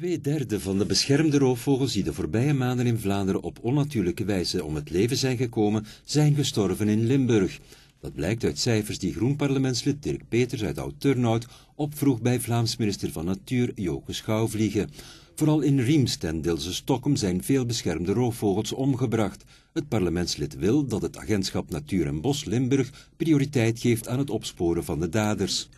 Twee derde van de beschermde roofvogels die de voorbije maanden in Vlaanderen op onnatuurlijke wijze om het leven zijn gekomen, zijn gestorven in Limburg. Dat blijkt uit cijfers die groenparlementslid Dirk Peters uit Oud-Turnhout opvroeg bij Vlaams minister van Natuur Joke Schouwvliegen. Vooral in Riemst en Dilse Stokkem zijn veel beschermde roofvogels omgebracht. Het parlementslid wil dat het agentschap Natuur en Bos Limburg prioriteit geeft aan het opsporen van de daders.